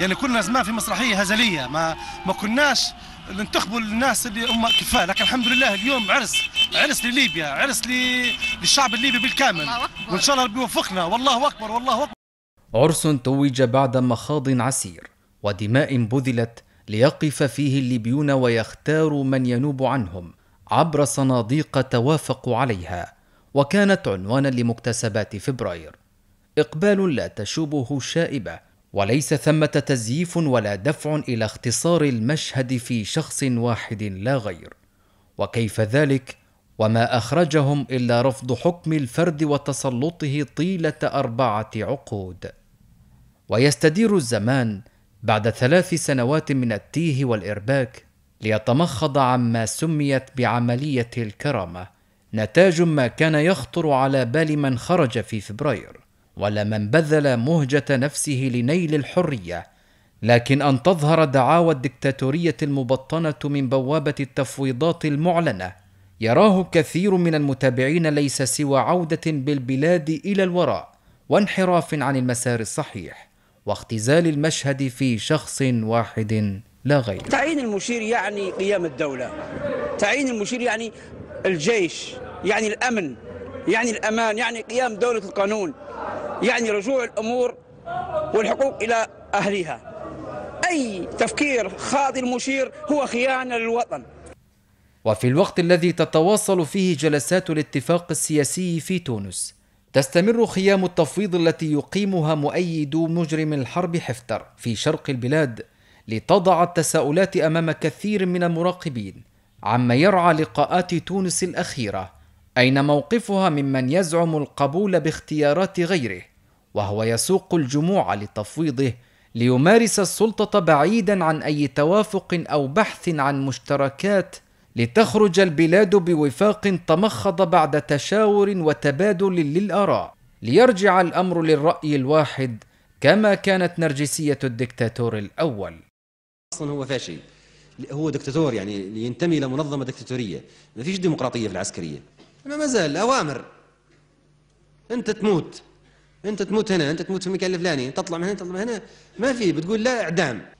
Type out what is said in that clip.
يعني كنا زمان في مسرحيه هزليه ما ما كناش ننتخبوا الناس اللي هم كفاه لكن الحمد لله اليوم عرس عرس لليبيا عرس للشعب الليبي بالكامل وان شاء الله ربي يوفقنا والله اكبر والله اكبر عرس توج بعد مخاض عسير ودماء بذلت ليقف فيه الليبيون ويختاروا من ينوب عنهم عبر صناديق توافقوا عليها وكانت عنوانا لمكتسبات فبراير اقبال لا تشوبه شائبه وليس ثمه تزييف ولا دفع الى اختصار المشهد في شخص واحد لا غير وكيف ذلك وما اخرجهم الا رفض حكم الفرد وتسلطه طيله اربعه عقود ويستدير الزمان بعد ثلاث سنوات من التيه والارباك ليتمخض عما سميت بعمليه الكرامه نتاج ما كان يخطر على بال من خرج في فبراير ولا من بذل مهجة نفسه لنيل الحرية، لكن أن تظهر دعاوى الدكتاتورية المبطنة من بوابة التفويضات المعلنة، يراه كثير من المتابعين ليس سوى عودة بالبلاد إلى الوراء، وانحراف عن المسار الصحيح، واختزال المشهد في شخص واحد لا غير. تعيين المشير يعني قيام الدولة. تعيين المشير يعني الجيش، يعني الأمن، يعني الأمان، يعني قيام دولة القانون. يعني رجوع الأمور والحقوق إلى أهلها أي تفكير خاضي المشير هو خيانة للوطن وفي الوقت الذي تتواصل فيه جلسات الاتفاق السياسي في تونس تستمر خيام التفويض التي يقيمها مؤيدو مجرم الحرب حفتر في شرق البلاد لتضع التساؤلات امام كثير من المراقبين عما يرعى لقاءات تونس الاخيره اين موقفها ممن يزعم القبول باختيارات غيره وهو يسوق الجموع لتفويضه ليمارس السلطه بعيدا عن اي توافق او بحث عن مشتركات لتخرج البلاد بوفاق تمخض بعد تشاور وتبادل للاراء ليرجع الامر للراي الواحد كما كانت نرجسيه الدكتاتور الاول اصلا هو فاشي هو دكتاتور يعني ينتمي الى منظمه دكتاتوريه ما فيش ديمقراطيه في العسكريه ما مازال اوامر انت تموت انت تموت هنا انت تموت في المكان الفلاني تطلع من هنا تطلع من هنا ما في بتقول لا اعدام